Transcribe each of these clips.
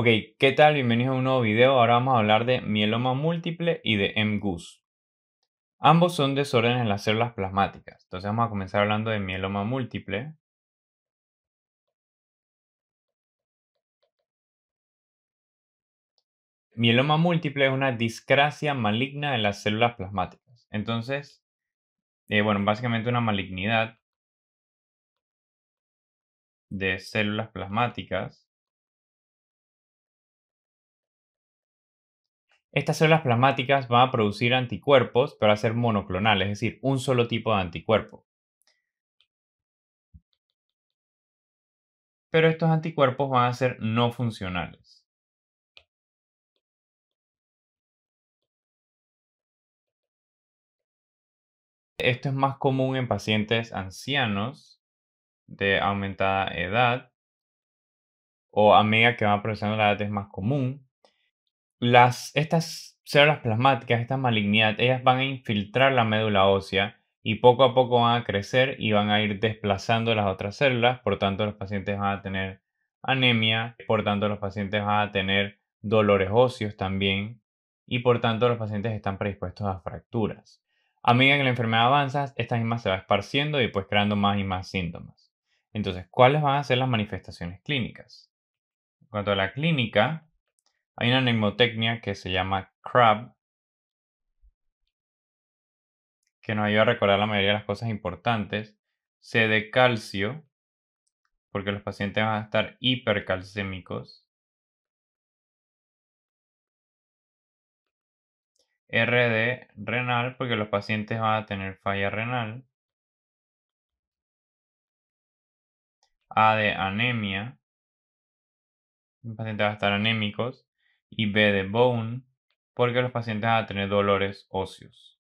Ok, ¿qué tal? Bienvenidos a un nuevo video. Ahora vamos a hablar de mieloma múltiple y de MGUS. Ambos son desórdenes en las células plasmáticas. Entonces vamos a comenzar hablando de mieloma múltiple. Mieloma múltiple es una discrasia maligna de las células plasmáticas. Entonces, eh, bueno, básicamente una malignidad de células plasmáticas Estas células plasmáticas van a producir anticuerpos, pero a ser monoclonales, es decir, un solo tipo de anticuerpo. Pero estos anticuerpos van a ser no funcionales. Esto es más común en pacientes ancianos de aumentada edad o a que van procesando la edad es más común las, estas células plasmáticas, esta malignidad, ellas van a infiltrar la médula ósea y poco a poco van a crecer y van a ir desplazando las otras células, por tanto los pacientes van a tener anemia, por tanto los pacientes van a tener dolores óseos también y por tanto los pacientes están predispuestos a fracturas. A medida que la enfermedad avanza, esta misma se va esparciendo y pues creando más y más síntomas. Entonces, ¿cuáles van a ser las manifestaciones clínicas? En cuanto a la clínica, hay una mnemotecnia que se llama CRAB, que nos ayuda a recordar la mayoría de las cosas importantes. C de calcio, porque los pacientes van a estar hipercalcémicos. R de renal, porque los pacientes van a tener falla renal. A de anemia, los pacientes van a estar anémicos y B de bone porque los pacientes van a tener dolores óseos.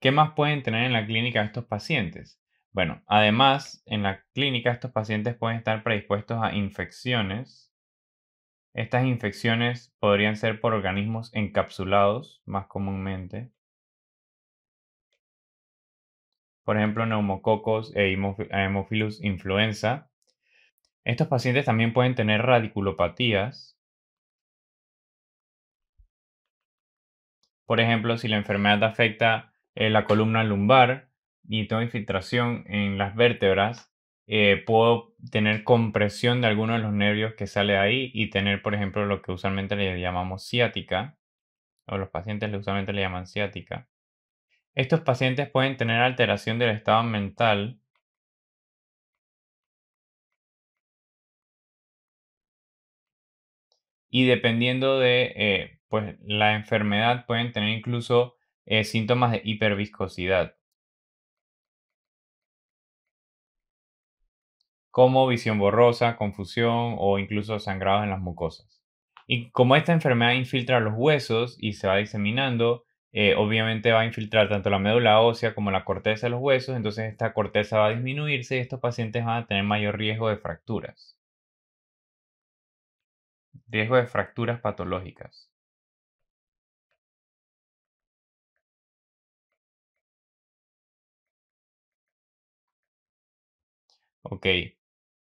¿Qué más pueden tener en la clínica estos pacientes? Bueno, además, en la clínica estos pacientes pueden estar predispuestos a infecciones. Estas infecciones podrían ser por organismos encapsulados más comúnmente. Por ejemplo, neumococos e hemophilus influenza, estos pacientes también pueden tener radiculopatías. Por ejemplo, si la enfermedad afecta eh, la columna lumbar y tengo infiltración en las vértebras, eh, puedo tener compresión de alguno de los nervios que sale ahí y tener, por ejemplo, lo que usualmente le llamamos ciática, o los pacientes usualmente le llaman ciática. Estos pacientes pueden tener alteración del estado mental y dependiendo de eh, pues, la enfermedad pueden tener incluso eh, síntomas de hiperviscosidad. como visión borrosa, confusión o incluso sangrados en las mucosas. Y como esta enfermedad infiltra los huesos y se va diseminando, eh, obviamente va a infiltrar tanto la médula ósea como la corteza de los huesos, entonces esta corteza va a disminuirse y estos pacientes van a tener mayor riesgo de fracturas. Riesgo de fracturas patológicas. Ok,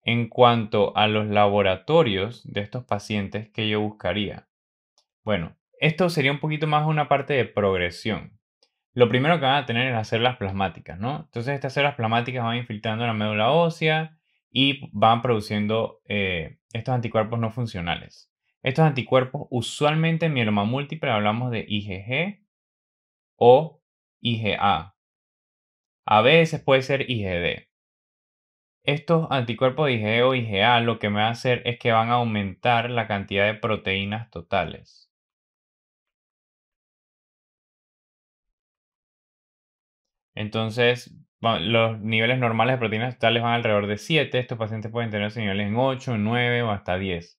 en cuanto a los laboratorios de estos pacientes que yo buscaría, bueno, esto sería un poquito más una parte de progresión. Lo primero que van a tener es las plasmáticas, ¿no? Entonces estas células plasmáticas van infiltrando la médula ósea y van produciendo eh, estos anticuerpos no funcionales. Estos anticuerpos, usualmente en mieloma múltiple hablamos de IgG o IgA. A veces puede ser IgD. Estos anticuerpos de IgE o IgA lo que me van a hacer es que van a aumentar la cantidad de proteínas totales. Entonces, los niveles normales de proteínas totales van alrededor de 7. Estos pacientes pueden tener niveles en 8, 9 o hasta 10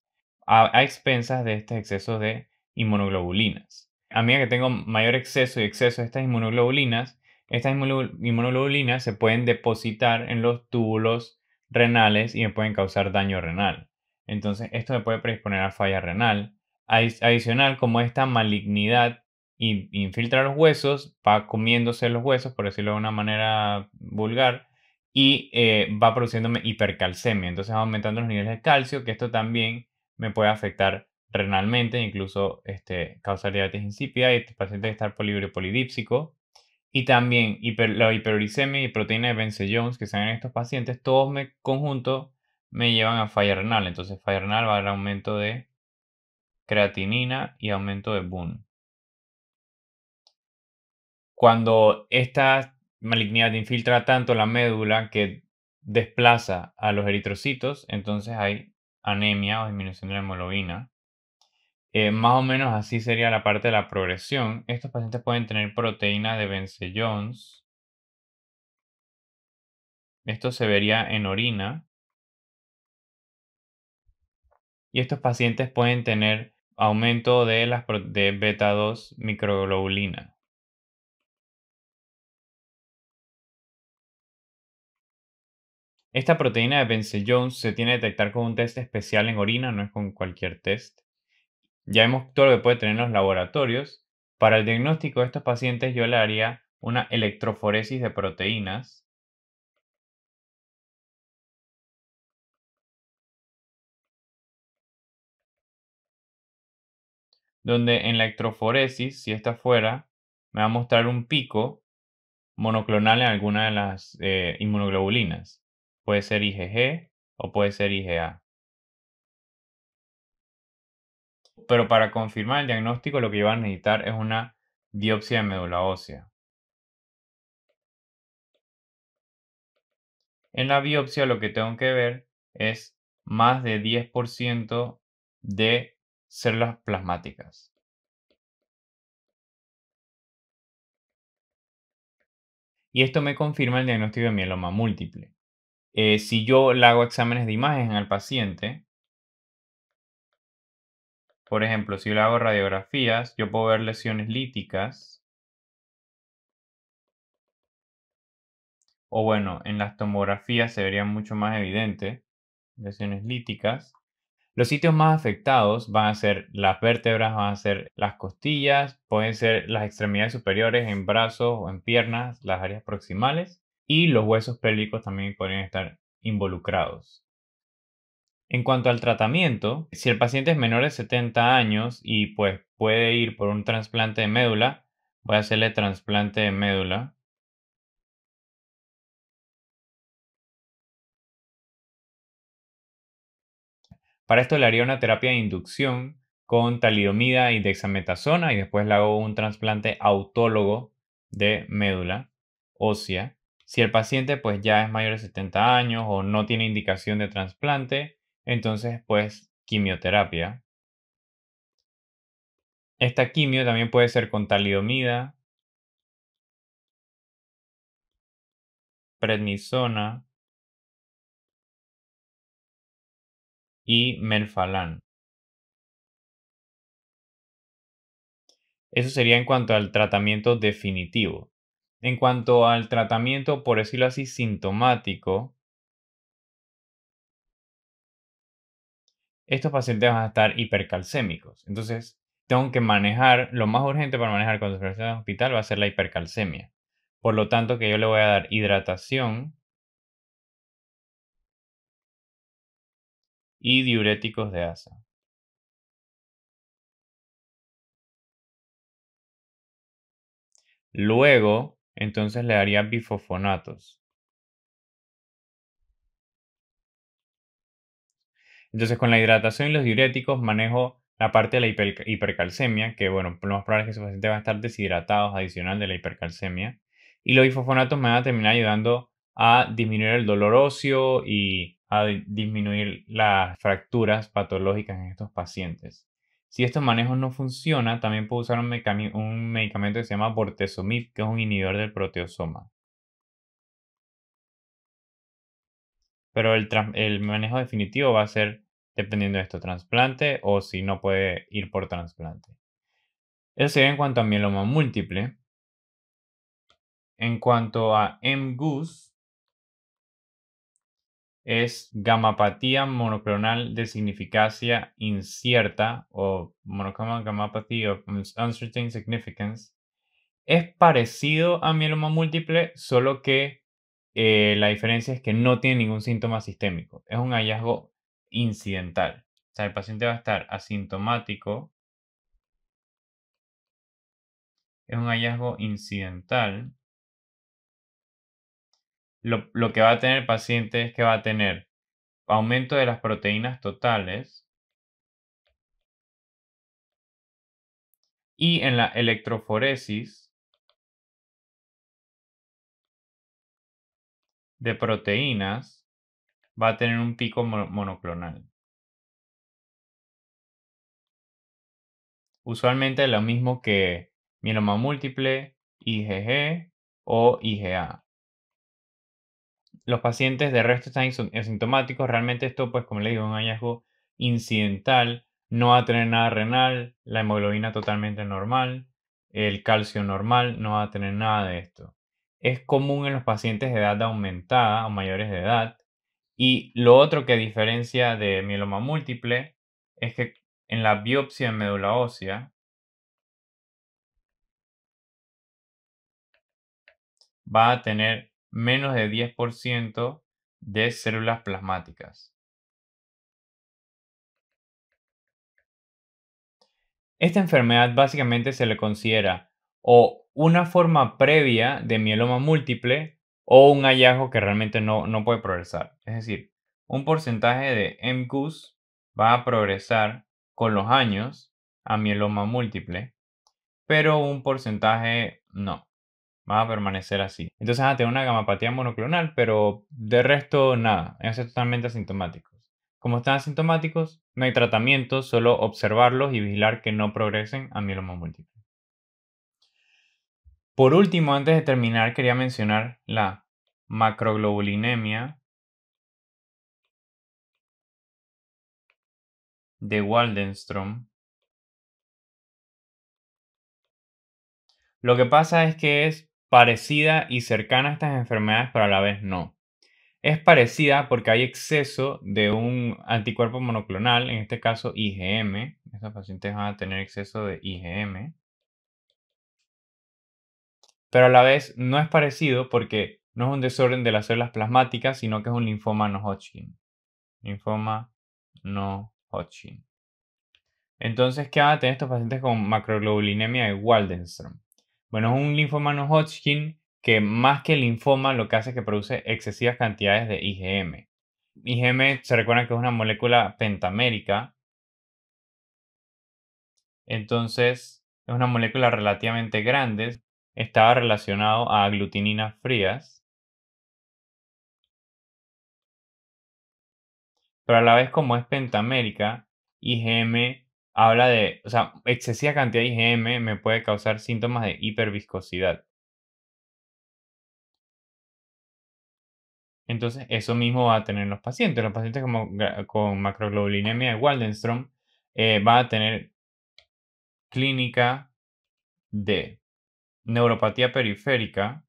a, expensas de este exceso de inmunoglobulinas. A medida que tengo mayor exceso y exceso de estas inmunoglobulinas, estas inmunoglobulinas se pueden depositar en los túbulos renales y me pueden causar daño renal. Entonces, esto me puede predisponer a falla renal. Adicional, como esta malignidad infiltra los huesos, va comiéndose los huesos, por decirlo de una manera vulgar, y eh, va produciéndome hipercalcemia. Entonces, va aumentando los niveles de calcio, que esto también me puede afectar renalmente, incluso este, causar diabetes insípida y este paciente debe estar polibrio polidípsico. Y también hiper, la hiperuricemia y proteína de Bence jones que se en estos pacientes, todos me conjunto me llevan a falla renal. Entonces, falla renal va a aumento de creatinina y aumento de BUN. Cuando esta malignidad infiltra tanto la médula que desplaza a los eritrocitos, entonces hay anemia o disminución de la hemoglobina. Eh, más o menos así sería la parte de la progresión. Estos pacientes pueden tener proteína de Bence-Jones. Esto se vería en orina. Y estos pacientes pueden tener aumento de las de beta 2 microglobulina. Esta proteína de Benzel Jones se tiene que detectar con un test especial en orina, no es con cualquier test. Ya hemos todo lo que puede tener en los laboratorios. Para el diagnóstico de estos pacientes yo le haría una electroforesis de proteínas. Donde en la electroforesis, si está fuera, me va a mostrar un pico monoclonal en alguna de las eh, inmunoglobulinas puede ser IgG o puede ser IgA. Pero para confirmar el diagnóstico lo que van a necesitar es una biopsia de médula ósea. En la biopsia lo que tengo que ver es más de 10% de células plasmáticas. Y esto me confirma el diagnóstico de mieloma múltiple. Eh, si yo le hago exámenes de imagen al paciente, por ejemplo, si le hago radiografías, yo puedo ver lesiones líticas. O bueno, en las tomografías se verían mucho más evidentes Lesiones líticas. Los sitios más afectados van a ser las vértebras, van a ser las costillas, pueden ser las extremidades superiores en brazos o en piernas, las áreas proximales y los huesos pélvicos también pueden estar involucrados. En cuanto al tratamiento, si el paciente es menor de 70 años y pues puede ir por un trasplante de médula, voy a hacerle trasplante de médula. Para esto le haría una terapia de inducción con talidomida y dexametasona y después le hago un trasplante autólogo de médula ósea. Si el paciente pues ya es mayor de 70 años o no tiene indicación de trasplante, entonces pues quimioterapia. Esta quimio también puede ser con talidomida, prednisona y melfalán. Eso sería en cuanto al tratamiento definitivo. En cuanto al tratamiento, por decirlo así, sintomático, estos pacientes van a estar hipercalcémicos. Entonces, tengo que manejar, lo más urgente para manejar cuando se presenta al hospital va a ser la hipercalcemia. Por lo tanto, que yo le voy a dar hidratación y diuréticos de asa. Luego, entonces le daría bifofonatos. Entonces con la hidratación y los diuréticos manejo la parte de la hipercalcemia, que bueno, lo más probable es que su paciente va a estar deshidratado adicional de la hipercalcemia. Y los bifosfonatos me van a terminar ayudando a disminuir el dolor óseo y a disminuir las fracturas patológicas en estos pacientes. Si este manejo no funciona, también puedo usar un, medicamento que se llama bortezomib, que es un inhibidor del proteosoma. Pero el, manejo definitivo va a ser dependiendo de esto, trasplante o si no puede ir por trasplante. Eso sería en cuanto a mieloma múltiple. En cuanto a MGUS, es gamapatía monoclonal de significancia incierta o monoclonal gamapatía of uncertain significance. Es parecido a mieloma múltiple, solo que eh, la diferencia es que no tiene ningún síntoma sistémico. Es un hallazgo incidental. O sea, el paciente va a estar asintomático. Es un hallazgo incidental lo, que va a tener el paciente es que va a tener aumento de las proteínas totales y en la electroforesis de proteínas va a tener un pico monoclonal. Usualmente lo mismo que mieloma múltiple, IgG o IgA los pacientes de resto están asintomáticos. Realmente esto, pues como le digo, es un hallazgo incidental. No va a tener nada renal, la hemoglobina totalmente normal, el calcio normal, no va a tener nada de esto. Es común en los pacientes de edad aumentada o mayores de edad. Y lo otro que diferencia de mieloma múltiple es que en la biopsia de médula ósea va a tener menos de 10% de células plasmáticas. Esta enfermedad básicamente se le considera o una forma previa de mieloma múltiple o un hallazgo que realmente no, puede progresar. Es decir, un porcentaje de MCUS va a progresar con los años a mieloma múltiple, pero un porcentaje no va a permanecer así. Entonces van ah, a tener una gamapatía monoclonal, pero de resto nada, van a ser totalmente asintomáticos. Como están asintomáticos, no hay tratamiento, solo observarlos y vigilar que no progresen a mieloma múltiple. Por último, antes de terminar, quería mencionar la macroglobulinemia de Waldenstrom. Lo que pasa es que es parecida y cercana a estas enfermedades, pero a la vez no. Es parecida porque hay exceso de un anticuerpo monoclonal, en este caso IgM. Estos pacientes van a tener exceso de IgM. Pero a la vez no es parecido porque no es un desorden de las células plasmáticas, sino que es un linfoma no Hodgkin. Linfoma no Hodgkin. Entonces, ¿qué van a tener estos pacientes con macroglobulinemia de Waldenstrom? Bueno, es un linfoma no Hodgkin que más que linfoma lo que hace es que produce excesivas cantidades de IgM. IgM se recuerda que es una molécula pentamérica. Entonces, es una molécula relativamente grande. Estaba relacionado a aglutininas frías. Pero a la vez como es pentamérica, IgM habla de, o sea, excesiva cantidad de IgM me puede causar síntomas de hiperviscosidad. Entonces, eso mismo va a tener los pacientes. Los pacientes con, con macroglobulinemia de Waldenstrom eh, van a tener clínica de neuropatía periférica,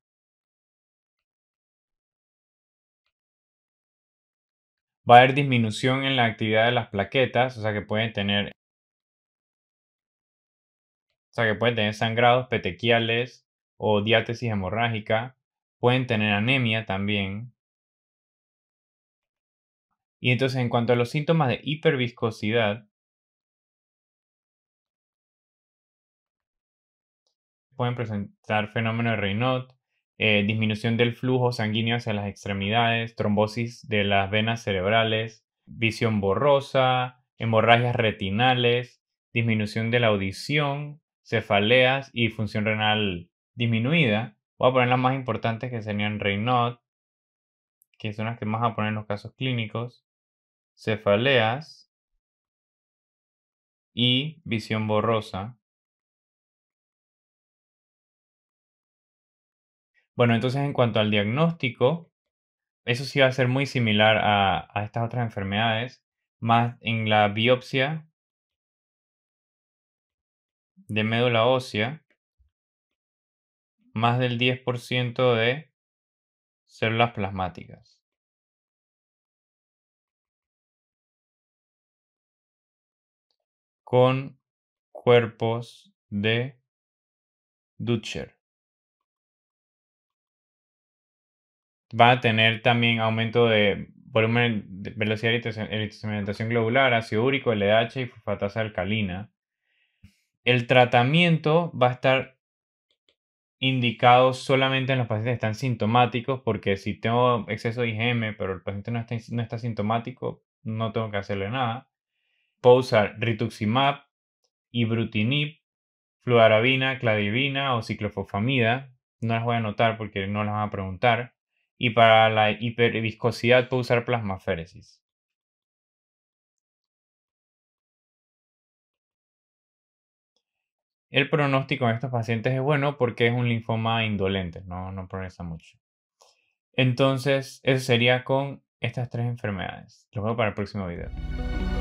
va a haber disminución en la actividad de las plaquetas, o sea que pueden tener o sea, que pueden tener sangrados petequiales o diátesis hemorrágica. Pueden tener anemia también. Y entonces, en cuanto a los síntomas de hiperviscosidad, pueden presentar fenómeno de Raynaud, eh, disminución del flujo sanguíneo hacia las extremidades, trombosis de las venas cerebrales, visión borrosa, hemorragias retinales, disminución de la audición, cefaleas y función renal disminuida. Voy a poner las más importantes que serían reynaud, que son las que más van a poner en los casos clínicos, cefaleas y visión borrosa. Bueno, entonces en cuanto al diagnóstico, eso sí va a ser muy similar a estas otras enfermedades, más en la biopsia de médula ósea, más del 10% de células plasmáticas. con cuerpos de Dutcher. Va a tener también aumento de volumen, de velocidad de sedimentación globular, ácido úrico, LH y fosfatasa alcalina el tratamiento va a estar indicado solamente en los pacientes que están sintomáticos, porque si tengo exceso de IgM, pero el paciente no está, no sintomático, no tengo que hacerle nada. Puedo usar rituximab, ibrutinib, fluarabina, cladivina o ciclofosfamida. No las voy a anotar porque no las van a preguntar. Y para la hiperviscosidad puedo usar plasmaféresis. El pronóstico en estos pacientes es bueno porque es un linfoma indolente, no, progresa mucho. Entonces, eso sería con estas tres enfermedades. Los veo para el próximo video.